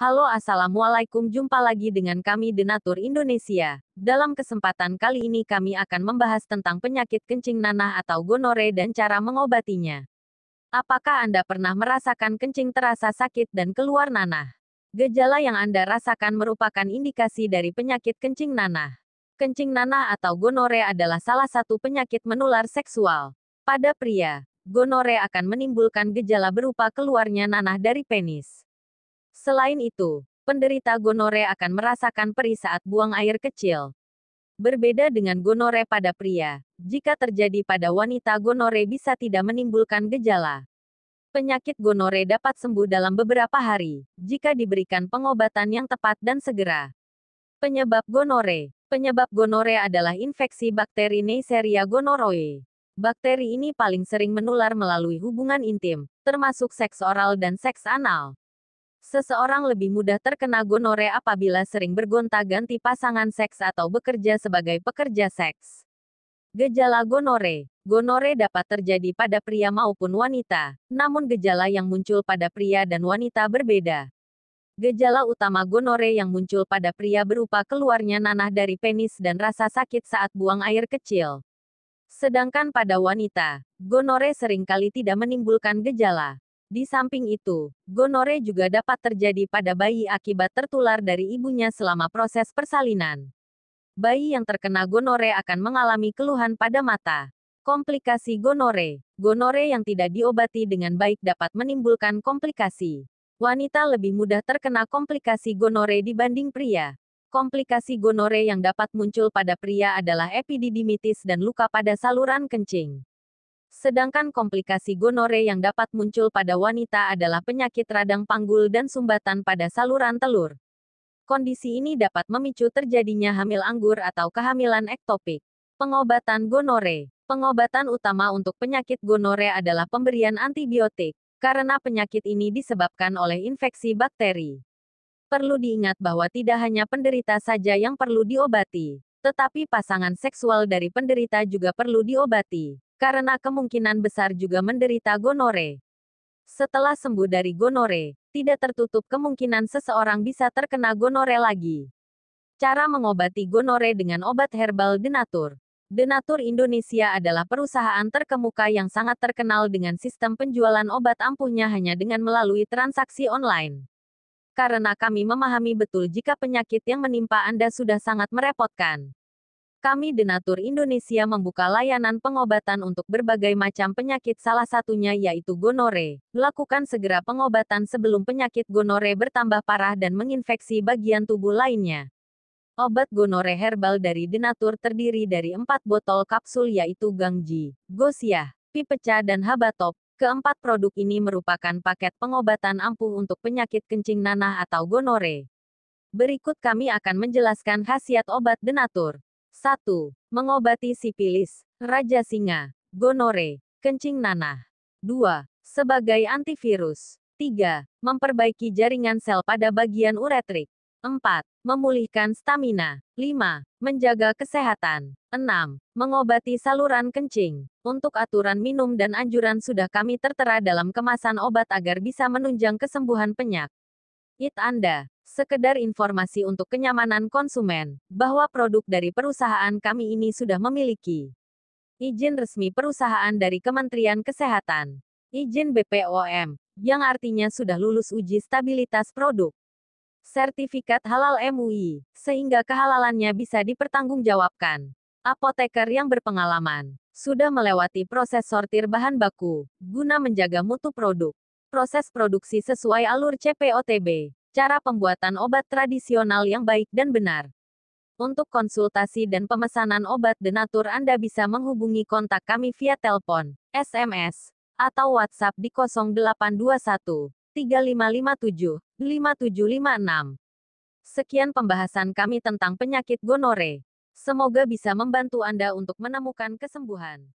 Halo Assalamualaikum jumpa lagi dengan kami Denatur Indonesia. Dalam kesempatan kali ini kami akan membahas tentang penyakit kencing nanah atau gonore dan cara mengobatinya. Apakah Anda pernah merasakan kencing terasa sakit dan keluar nanah? Gejala yang Anda rasakan merupakan indikasi dari penyakit kencing nanah. Kencing nanah atau gonore adalah salah satu penyakit menular seksual. Pada pria, gonore akan menimbulkan gejala berupa keluarnya nanah dari penis. Selain itu, penderita gonore akan merasakan perih saat buang air kecil. Berbeda dengan gonore pada pria, jika terjadi pada wanita gonore bisa tidak menimbulkan gejala. Penyakit gonore dapat sembuh dalam beberapa hari jika diberikan pengobatan yang tepat dan segera. Penyebab gonore Penyebab gonore adalah infeksi bakteri Neisseria gonorrhoeae. Bakteri ini paling sering menular melalui hubungan intim, termasuk seks oral dan seks anal. Seseorang lebih mudah terkena gonore apabila sering bergonta-ganti pasangan seks atau bekerja sebagai pekerja seks. Gejala gonore. Gonore dapat terjadi pada pria maupun wanita, namun gejala yang muncul pada pria dan wanita berbeda. Gejala utama gonore yang muncul pada pria berupa keluarnya nanah dari penis dan rasa sakit saat buang air kecil. Sedangkan pada wanita, gonore seringkali tidak menimbulkan gejala. Di samping itu, gonore juga dapat terjadi pada bayi akibat tertular dari ibunya selama proses persalinan. Bayi yang terkena gonore akan mengalami keluhan pada mata. Komplikasi gonore. Gonore yang tidak diobati dengan baik dapat menimbulkan komplikasi. Wanita lebih mudah terkena komplikasi gonore dibanding pria. Komplikasi gonore yang dapat muncul pada pria adalah epididimitis dan luka pada saluran kencing. Sedangkan komplikasi gonore yang dapat muncul pada wanita adalah penyakit radang panggul dan sumbatan pada saluran telur. Kondisi ini dapat memicu terjadinya hamil anggur atau kehamilan ektopik. Pengobatan gonore. Pengobatan utama untuk penyakit gonore adalah pemberian antibiotik karena penyakit ini disebabkan oleh infeksi bakteri perlu diingat bahwa tidak hanya penderita saja yang perlu diobati. Tetapi pasangan seksual dari penderita juga perlu diobati, karena kemungkinan besar juga menderita gonore. Setelah sembuh dari gonore, tidak tertutup kemungkinan seseorang bisa terkena gonore lagi. Cara mengobati gonore dengan obat herbal denatur. Denatur Indonesia adalah perusahaan terkemuka yang sangat terkenal dengan sistem penjualan obat ampuhnya hanya dengan melalui transaksi online karena kami memahami betul jika penyakit yang menimpa Anda sudah sangat merepotkan. Kami Denatur Indonesia membuka layanan pengobatan untuk berbagai macam penyakit salah satunya yaitu gonore. Lakukan segera pengobatan sebelum penyakit gonore bertambah parah dan menginfeksi bagian tubuh lainnya. Obat gonore herbal dari Denatur terdiri dari empat botol kapsul yaitu Gangji, Gosia, Pipeca dan Habatop. Keempat produk ini merupakan paket pengobatan ampuh untuk penyakit kencing nanah atau gonore. Berikut kami akan menjelaskan khasiat obat denatur. 1. Mengobati sipilis, raja singa, gonore, kencing nanah. 2. Sebagai antivirus. 3. Memperbaiki jaringan sel pada bagian uretrik. 4. Memulihkan stamina. 5. Menjaga kesehatan. 6. Mengobati saluran kencing. Untuk aturan minum dan anjuran sudah kami tertera dalam kemasan obat agar bisa menunjang kesembuhan penyak. It Anda. Sekedar informasi untuk kenyamanan konsumen, bahwa produk dari perusahaan kami ini sudah memiliki izin resmi perusahaan dari Kementerian Kesehatan. Izin BPOM, yang artinya sudah lulus uji stabilitas produk sertifikat halal MUI, sehingga kehalalannya bisa dipertanggungjawabkan. Apoteker yang berpengalaman sudah melewati proses sortir bahan baku guna menjaga mutu produk. Proses produksi sesuai alur CPOTB, cara pembuatan obat tradisional yang baik dan benar. Untuk konsultasi dan pemesanan obat denatur Anda bisa menghubungi kontak kami via telepon, SMS, atau WhatsApp di 0821 3557 5756. Sekian pembahasan kami tentang penyakit gonore. Semoga bisa membantu Anda untuk menemukan kesembuhan.